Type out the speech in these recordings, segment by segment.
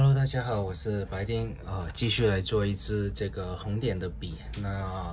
Hello，大家好，我是白天啊，继续来做一支这个红点的笔。那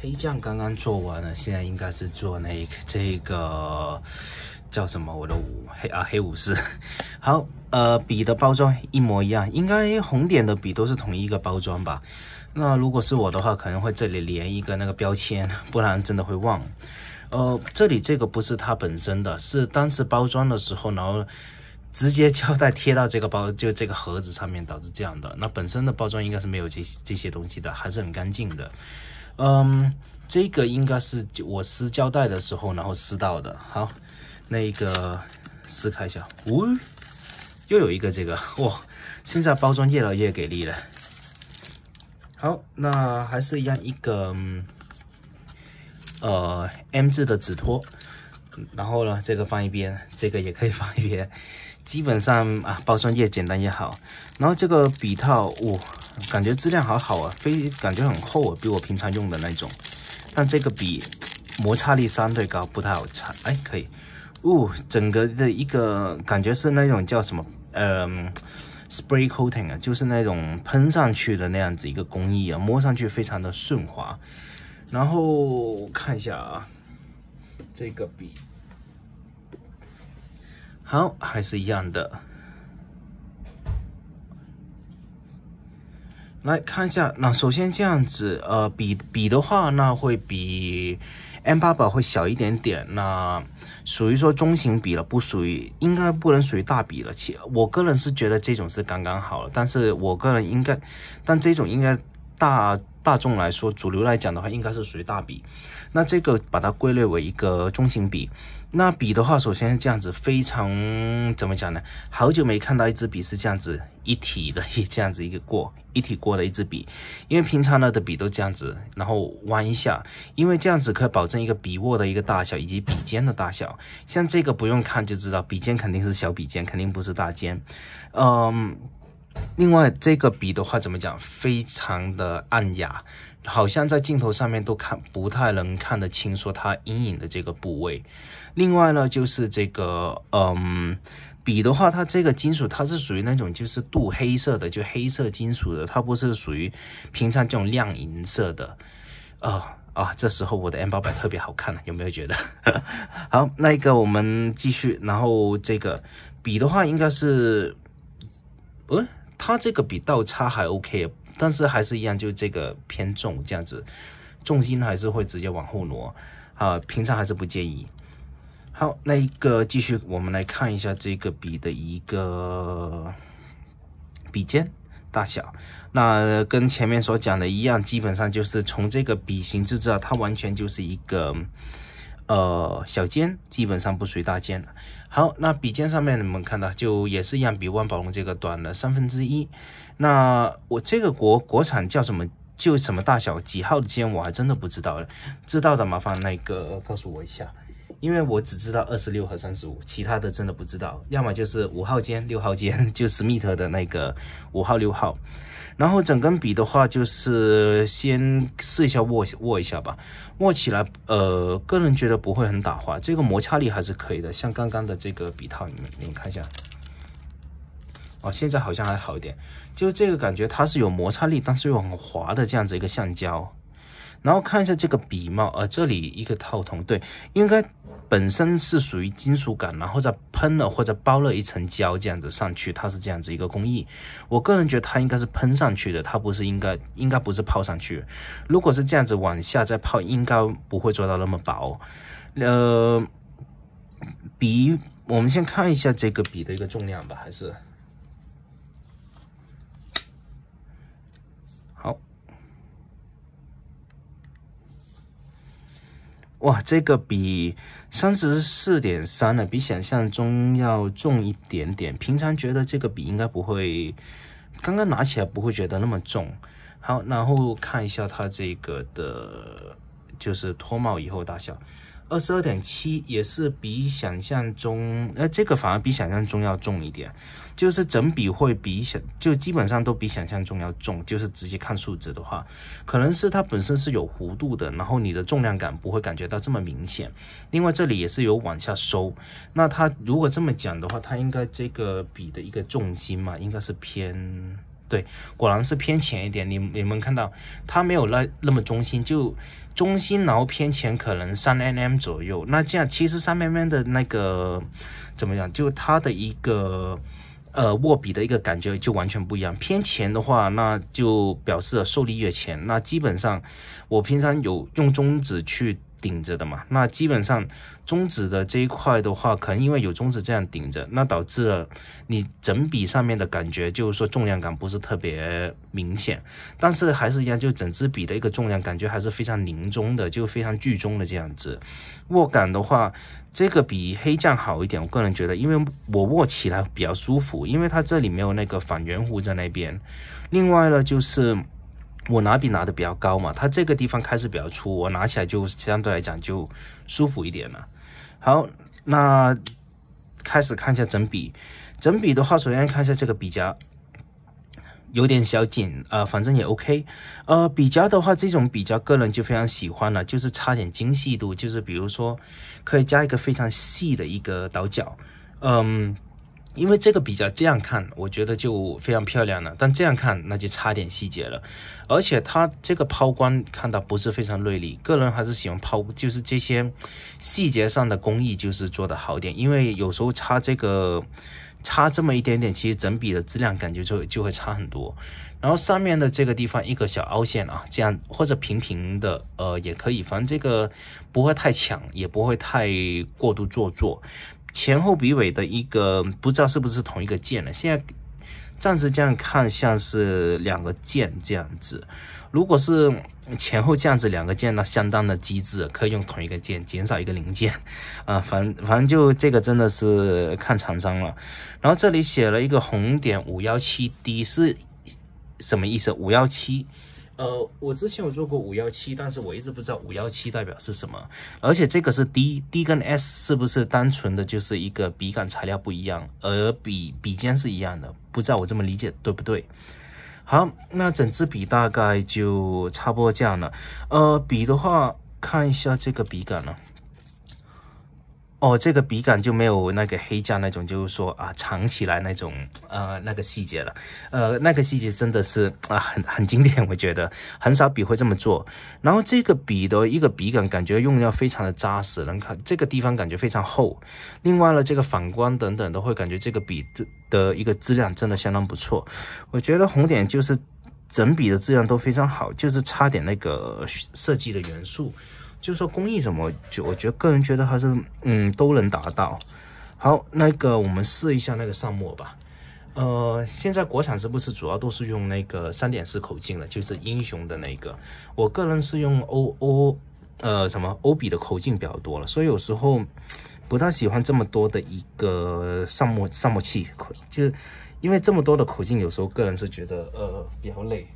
黑酱刚刚做完了，现在应该是做那个这个叫什么？我的武黑啊，黑武士。好，呃，笔的包装一模一样，应该红点的笔都是同一一个包装吧？那如果是我的话，可能会这里连一个那个标签，不然真的会忘。呃，这里这个不是它本身的，是当时包装的时候，然后。直接胶带贴到这个包，就这个盒子上面，导致这样的。那本身的包装应该是没有这这些东西的，还是很干净的。嗯，这个应该是我撕胶带的时候，然后撕到的。好，那个撕开一下，呜，又有一个这个哇！现在包装越来越给力了。好，那还是一样一个呃 M 字的纸托，然后呢，这个放一边，这个也可以放一边。基本上啊，包装越简单越好。然后这个笔套，哦，感觉质量好好啊，非感觉很厚啊，比我平常用的那种。但这个笔摩擦力相对高，不太好擦。哎，可以。哦，整个的一个感觉是那种叫什么，嗯，spray coating 啊，就是那种喷上去的那样子一个工艺啊，摸上去非常的顺滑。然后看一下啊，这个笔。好，还是一样的。来看一下，那首先这样子，呃，比比的话，那会比 M 八百会小一点点，那属于说中型笔了，不属于，应该不能属于大笔了。其，我个人是觉得这种是刚刚好了，但是我个人应该，但这种应该大。大众来说，主流来讲的话，应该是属于大笔。那这个把它归类为一个中型笔。那笔的话，首先是这样子，非常怎么讲呢？好久没看到一支笔是这样子一体的，一 这样子一个过一体过的一支笔。因为平常呢的笔都这样子，然后弯一下，因为这样子可以保证一个笔握的一个大小以及笔尖的大小。像这个不用看就知道，笔尖肯定是小笔尖，肯定不是大尖。嗯。另外，这个笔的话怎么讲，非常的暗哑，好像在镜头上面都看不太能看得清，说它阴影的这个部位。另外呢，就是这个，嗯，笔的话，它这个金属它是属于那种就是镀黑色的，就黑色金属的，它不是属于平常这种亮银色的。啊啊，这时候我的 M800 特别好看了，有没有觉得？好，那一个我们继续，然后这个笔的话应该是，嗯。它这个比倒叉还 OK，但是还是一样，就这个偏重这样子，重心还是会直接往后挪啊。平常还是不建议。好，那一个继续，我们来看一下这个笔的一个笔尖大小。那跟前面所讲的一样，基本上就是从这个笔型就知道，它完全就是一个。呃，小尖基本上不属于大尖了。好，那笔尖上面你们看到就也是一样，比万宝龙这个短了三分之一。那我这个国国产叫什么就什么大小几号的尖，我还真的不知道。知道的麻烦那个告诉我一下，因为我只知道二十六和三十五，其他的真的不知道。要么就是五号尖、六号尖，就史密特的那个五号、六号。然后整根笔的话，就是先试一下握握一下吧，握起来，呃，个人觉得不会很打滑，这个摩擦力还是可以的。像刚刚的这个笔套，你们你们看一下，哦，现在好像还好一点，就这个感觉它是有摩擦力，但是又很滑的这样子一个橡胶。然后看一下这个笔帽，呃，这里一个套筒，对，应该。本身是属于金属感，然后再喷了或者包了一层胶，这样子上去，它是这样子一个工艺。我个人觉得它应该是喷上去的，它不是应该应该不是泡上去。如果是这样子往下再泡，应该不会做到那么薄。呃，笔，我们先看一下这个笔的一个重量吧，还是。哇，这个笔三十四点三呢，比想象中要重一点点。平常觉得这个笔应该不会，刚刚拿起来不会觉得那么重。好，然后看一下它这个的，就是脱帽以后大小。二十二点七也是比想象中，呃，这个反而比想象中要重一点，就是整笔会比想，就基本上都比想象中要重。就是直接看数值的话，可能是它本身是有弧度的，然后你的重量感不会感觉到这么明显。另外这里也是有往下收，那它如果这么讲的话，它应该这个笔的一个重心嘛，应该是偏。对，果然是偏前一点。你你们看到它没有那那么中心，就中心然后偏前，可能三 mm 左右。那这样其实三 mm 的那个怎么样？就它的一个呃握笔的一个感觉就完全不一样。偏前的话，那就表示受力越前。那基本上我平常有用中指去。顶着的嘛，那基本上中指的这一块的话，可能因为有中指这样顶着，那导致了你整笔上面的感觉就是说重量感不是特别明显，但是还是一样，就整支笔的一个重量感觉还是非常凝重的，就非常聚中的这样子。握感的话，这个比黑酱好一点，我个人觉得，因为我握起来比较舒服，因为它这里没有那个反圆弧在那边。另外呢，就是。我拿笔拿的比较高嘛，它这个地方开始比较粗，我拿起来就相对来讲就舒服一点了。好，那开始看一下整笔，整笔的话，首先看一下这个笔夹，有点小紧啊，反正也 OK。呃，笔夹的话，这种笔夹个人就非常喜欢了，就是差点精细度，就是比如说可以加一个非常细的一个倒角，嗯。因为这个比较这样看，我觉得就非常漂亮了。但这样看那就差点细节了，而且它这个抛光看到不是非常锐利。个人还是喜欢抛，就是这些细节上的工艺就是做的好点。因为有时候差这个差这么一点点，其实整笔的质量感觉就就会差很多。然后上面的这个地方一个小凹陷啊，这样或者平平的，呃，也可以，反正这个不会太抢，也不会太过度做作。前后笔尾的一个不知道是不是同一个键了，现在暂时这样看像是两个键这样子。如果是前后这样子两个键，那相当的机智，可以用同一个键减少一个零件 啊。反正反正就这个真的是看厂商了。然后这里写了一个红点五幺七 D 是什么意思？五幺七。呃，我之前有做过五幺七，但是我一直不知道五幺七代表是什么。而且这个是 D D 跟 S 是不是单纯的就是一个笔杆材料不一样，而笔笔尖是一样的？不知道我这么理解对不对？好，那整支笔大概就差不多这样了。呃，笔的话，看一下这个笔杆了。哦，这个笔杆就没有那个黑架那种，就是说啊，藏起来那种，呃，那个细节了，呃，那个细节真的是啊，很很经典，我觉得很少笔会这么做。然后这个笔的一个笔杆感觉用料非常的扎实，能看这个地方感觉非常厚。另外呢，这个反光等等都会感觉这个笔的的一个质量真的相当不错。我觉得红点就是整笔的质量都非常好，就是差点那个设计的元素。就说工艺什么，就我觉得个人觉得还是嗯都能达到。好，那个我们试一下那个上墨吧。呃，现在国产是不是主要都是用那个三点四口径的，就是英雄的那个？我个人是用欧欧呃什么欧比的口径比较多了，所以有时候不太喜欢这么多的一个上墨上墨器，就是因为这么多的口径，有时候个人是觉得呃比较累。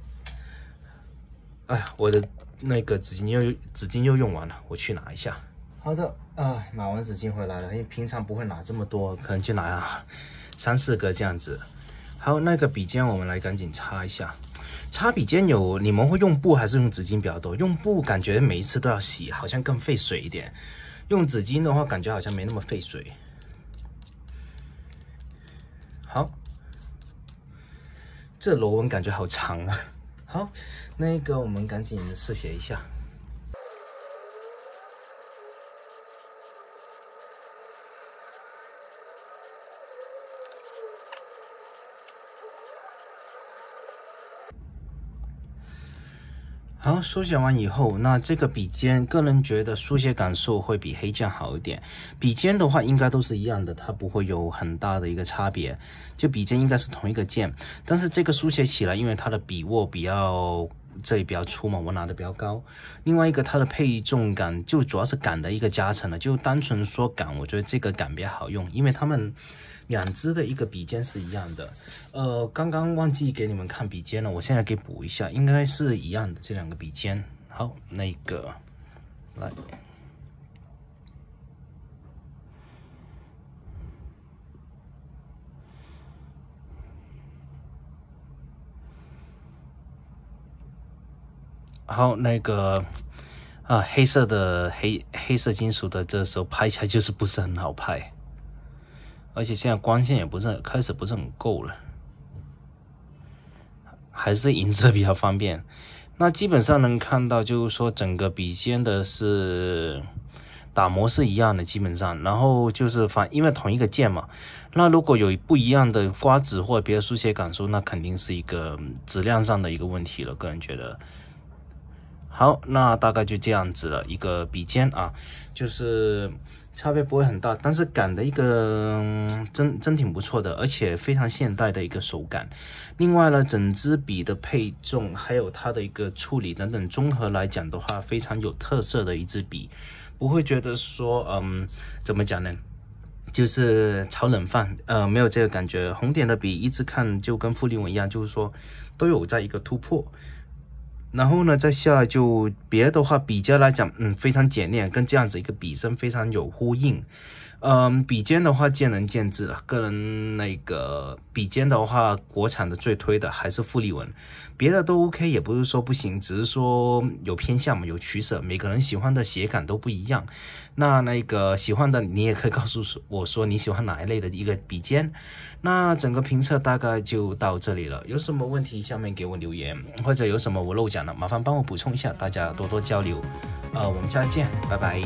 哎呀，我的那个纸巾又纸巾又用完了，我去拿一下。好的，啊，拿完纸巾回来了，因为平常不会拿这么多，可能就拿啊 三四个这样子。还有那个笔尖，我们来赶紧擦一下。擦笔尖有你们会用布还是用纸巾比较多？用布感觉每一次都要洗，好像更费水一点。用纸巾的话，感觉好像没那么费水。好，这螺纹感觉好长啊。好，那个我们赶紧试写一下。然后书写完以后，那这个笔尖，个人觉得书写感受会比黑键好一点。笔尖的话，应该都是一样的，它不会有很大的一个差别。就笔尖应该是同一个键，但是这个书写起来，因为它的笔握比较。这里比较粗嘛，我拿的比较高。另外一个，它的配重感就主要是杆的一个加成了，就单纯说杆，我觉得这个杆比较好用，因为他们两只的一个笔尖是一样的。呃，刚刚忘记给你们看笔尖了，我现在给补一下，应该是一样的这两个笔尖。好，那个来。然后那个啊，黑色的黑黑色金属的，这时候拍起来就是不是很好拍，而且现在光线也不是开始不是很够了，还是银色比较方便。那基本上能看到，就是说整个笔尖的是打磨是一样的，基本上。然后就是反因为同一个键嘛，那如果有不一样的刮纸或别的书写感受，那肯定是一个质量上的一个问题了，个人觉得。好，那大概就这样子了。一个笔尖啊，就是差别不会很大，但是感的一个真真挺不错的，而且非常现代的一个手感。另外呢，整支笔的配重还有它的一个处理等等，综合来讲的话，非常有特色的一支笔，不会觉得说嗯怎么讲呢，就是炒冷饭呃没有这个感觉。红点的笔一直看就跟富丽文一样，就是说都有在一个突破。然后呢，再下就别的话比较来讲，嗯，非常简练，跟这样子一个笔身非常有呼应。嗯，笔尖的话见仁见智了。个人那个笔尖的话，国产的最推的还是富丽文，别的都 OK，也不是说不行，只是说有偏向嘛，有取舍。每个人喜欢的写感都不一样。那那个喜欢的，你也可以告诉我说你喜欢哪一类的一个笔尖。那整个评测大概就到这里了，有什么问题下面给我留言，或者有什么我漏讲了，麻烦帮我补充一下，大家多多交流。呃，我们下次见，拜拜。